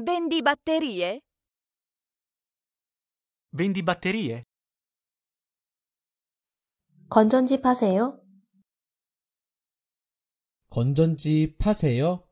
Vendi batterie? Vendi batterie? 건전지 파세요? 건전지 파세요?